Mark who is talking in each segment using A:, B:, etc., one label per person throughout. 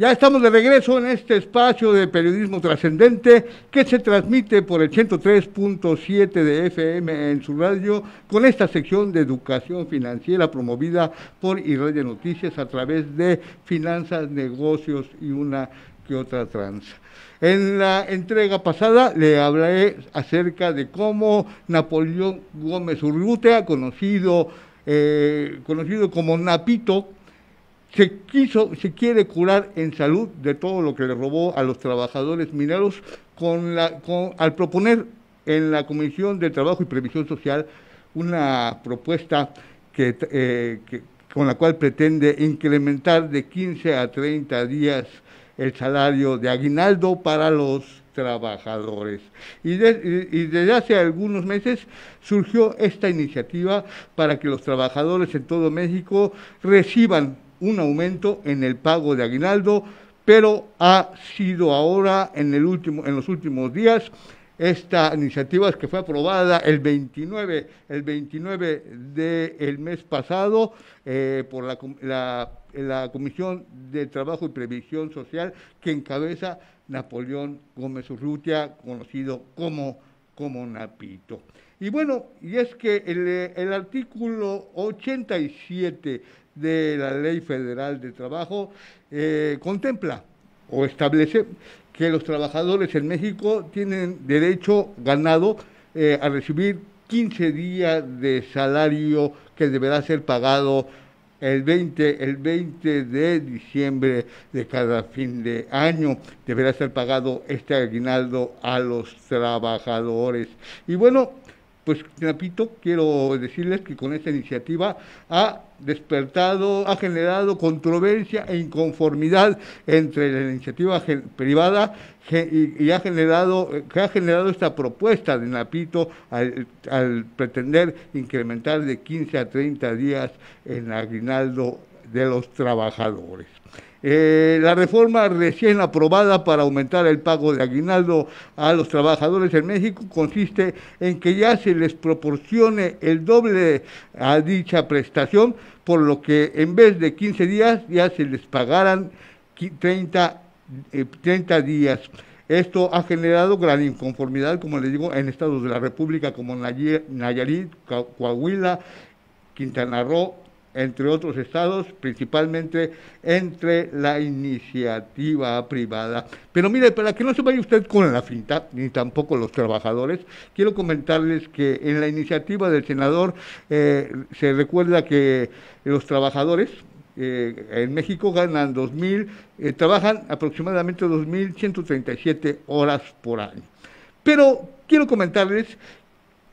A: Ya estamos de regreso en este espacio de periodismo trascendente que se transmite por el 103.7 de FM en su radio con esta sección de educación financiera promovida por de Noticias a través de finanzas, negocios y una que otra tranza. En la entrega pasada le hablaré acerca de cómo Napoleón Gómez Urrutia, conocido, eh, conocido como Napito, se se quiere curar en salud de todo lo que le robó a los trabajadores mineros con la, al proponer en la Comisión de Trabajo y Previsión Social una propuesta que, eh, con la cual pretende incrementar de 15 a 30 días el salario de aguinaldo para los trabajadores. Y, y, desde hace algunos meses surgió esta iniciativa para que los trabajadores en todo México reciban un aumento en el pago de aguinaldo, pero ha sido ahora en, el último, en los últimos días esta iniciativa que fue aprobada el 29, el 29 del mes pasado eh, por la, Comisión de Trabajo y Previsión Social que encabeza Napoleón Gómez Urrutia, conocido como, como Napito. Y bueno, y es que el, el artículo 87 de la Ley Federal de Trabajo eh, contempla o establece que los trabajadores en México tienen derecho ganado eh, a recibir 15 días de salario que deberá ser pagado el 20, el 20 de diciembre de cada fin de año deberá ser pagado este aguinaldo a los trabajadores. Y bueno, pues NAPITO, quiero decirles que con esta iniciativa ha despertado, ha generado controversia e inconformidad entre la iniciativa privada y, ha generado, ha generado esta propuesta de Napito al, al pretender incrementar de 15 a 30 días el aguinaldo de los trabajadores. Eh, la reforma recién aprobada para aumentar el pago de aguinaldo a los trabajadores en México consiste en que ya se les proporcione el doble a dicha prestación, por lo que en vez de 15 días ya se les pagaran 30, 30 eh, días. Esto ha generado gran inconformidad, como les digo, en estados de la República como Nayarit, Coahuila, Quintana Roo, entre otros estados, principalmente entre la iniciativa privada. Pero mire, para que no se vaya usted con la finta, ni tampoco los trabajadores, quiero comentarles que en la iniciativa del senador eh, se recuerda que los trabajadores, eh, en México ganan 2.000, eh, trabajan aproximadamente 2.137 horas por año. Pero quiero comentarles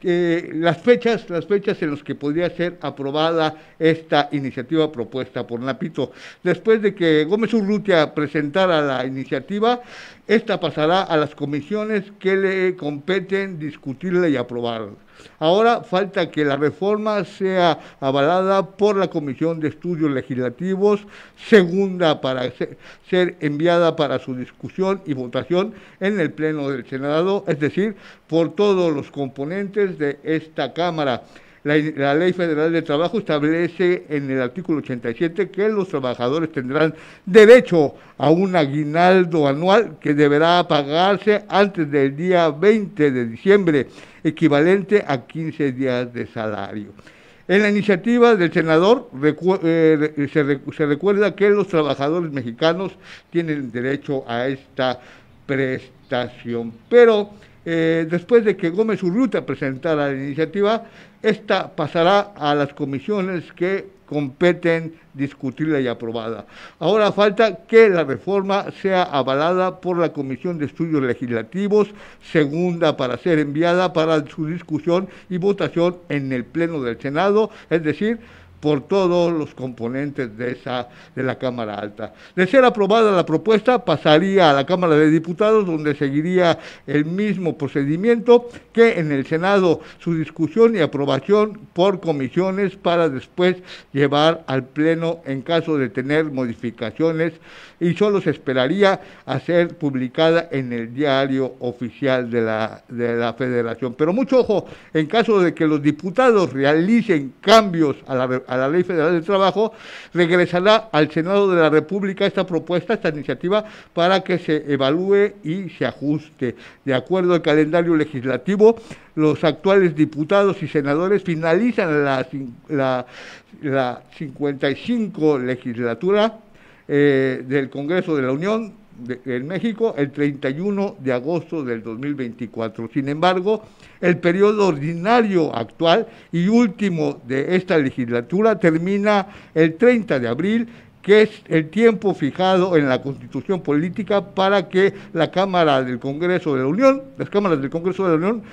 A: las fechas, las fechas en las que podría ser aprobada esta iniciativa propuesta por Napito. Después de que Gómez Urrutia presentara la iniciativa, esta pasará a las comisiones que le competen discutirla y aprobarla. Ahora falta que la reforma sea avalada por la Comisión de Estudios Legislativos, segunda para ser enviada para su discusión y votación en el Pleno del Senado, es decir, por todos los componentes de esta Cámara. La, Ley Federal de Trabajo establece en el artículo 87 que los trabajadores tendrán derecho a un aguinaldo anual que deberá pagarse antes del día 20 de diciembre, equivalente a 15 días de salario. En la iniciativa del senador eh, se, se recuerda que los trabajadores mexicanos tienen derecho a esta prestación, pero eh, después de que Gómez Urruta presentara la iniciativa, esta pasará a las comisiones que competen discutirla y aprobada. Ahora falta que la reforma sea avalada por la Comisión de Estudios Legislativos, segunda para ser enviada para su discusión y votación en el Pleno del Senado, es decir, por todos los componentes de, esa, de la Cámara Alta. De ser aprobada la propuesta, pasaría a la Cámara de Diputados, donde seguiría el mismo procedimiento que en el Senado, su discusión y aprobación por comisiones para después llevar al Pleno en caso de tener modificaciones y solo se esperaría a ser publicada en el diario oficial de la, de la Federación. Pero mucho ojo, en caso de que los diputados realicen cambios a la a la Ley Federal del Trabajo, regresará al Senado de la República esta propuesta, esta iniciativa, para que se evalúe y se ajuste. De acuerdo al calendario legislativo, los actuales diputados y senadores finalizan la, la, 55 legislatura eh, del Congreso de la Unión en México el 31 de agosto del 2024. Sin embargo, el periodo ordinario actual y último de esta legislatura termina el 30 de abril que es el tiempo fijado en la Constitución Política para que la Cámara del Congreso de la Unión, las cámaras del Congreso de la Unión,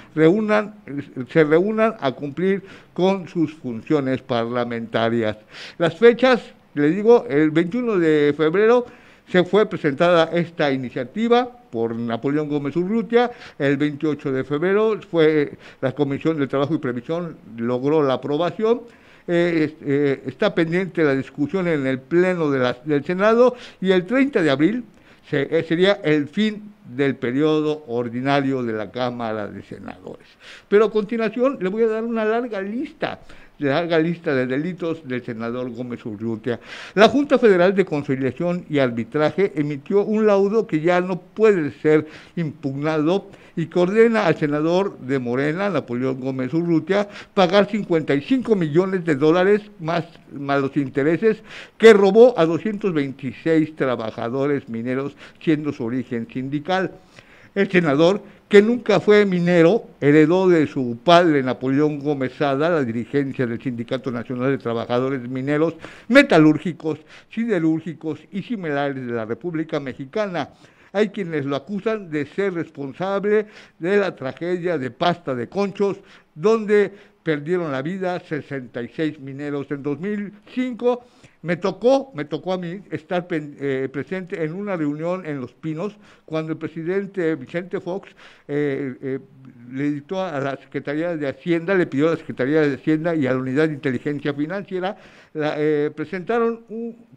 A: se reúnan a cumplir con sus funciones parlamentarias. Las fechas, le digo, el 21 de febrero se fue presentada esta iniciativa por Napoleón Gómez Urrutia el 28 de febrero. Fue la Comisión de Trabajo y Previsión logró la aprobación. Eh, eh, está pendiente la discusión en el Pleno del Senado y el 30 de abril eh, sería el fin del periodo ordinario de la Cámara de Senadores. Pero a continuación le voy a dar una larga lista de larga lista de delitos del senador Gómez Urrutia. La Junta Federal de Conciliación y Arbitraje emitió un laudo que ya no puede ser impugnado y que ordena al senador de Morena, Napoleón Gómez Urrutia, pagar 55 millones de dólares más, más los intereses que robó a 226 trabajadores mineros siendo su origen sindical el este senador que nunca fue minero, heredó de su padre Napoleón Gómez Sada la dirigencia del Sindicato Nacional de Trabajadores Mineros, Metalúrgicos, Siderúrgicos y similares de la República Mexicana. Hay quienes lo acusan de ser responsable de la tragedia de pasta de conchos, donde perdieron la vida 66 mineros. En 2005 me tocó, me tocó a mí estar eh, presente en una reunión en Los Pinos cuando el presidente Vicente Fox eh, eh, le dictó a la Secretaría de Hacienda, le pidió a la Secretaría de Hacienda y a la Unidad de Inteligencia Financiera, presentaron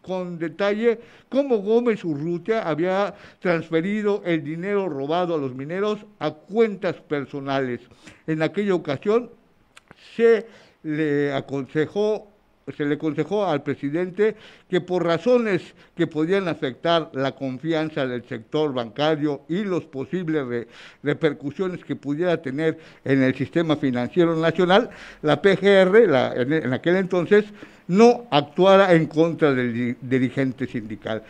A: con detalle cómo Gómez Urrutia había transferido el dinero robado a los mineros a cuentas personales. En aquella ocasión se le aconsejó se le aconsejó al presidente que por razones que podían afectar la confianza del sector bancario y los posibles repercusiones que pudiera tener en el sistema financiero nacional, la PGR en aquel entonces no actuara en contra del dirigente sindical.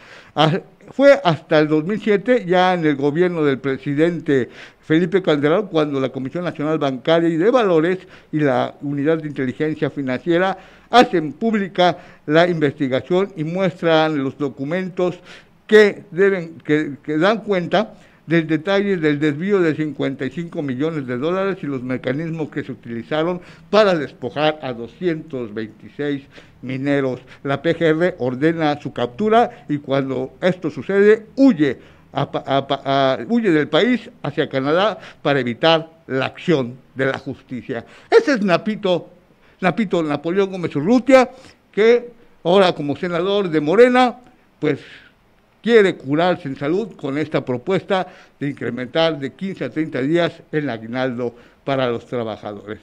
A: Fue hasta el 2007, ya en el gobierno del presidente Felipe Calderón, cuando la Comisión Nacional Bancaria y de Valores y la Unidad de Inteligencia Financiera hacen pública la investigación y muestran los documentos que, deben, que dan cuenta del detalle del desvío de 55 millones de dólares y los mecanismos que se utilizaron para despojar a 226 mineros. La PGR ordena su captura y cuando esto sucede huye, huye del país hacia Canadá para evitar la acción de la justicia. Ese es Napito, Napito Napoleón Gómez Urrutia, que ahora como senador de Morena, pues quiere curarse en salud con esta propuesta de incrementar de 15 a 30 días el aguinaldo para los trabajadores.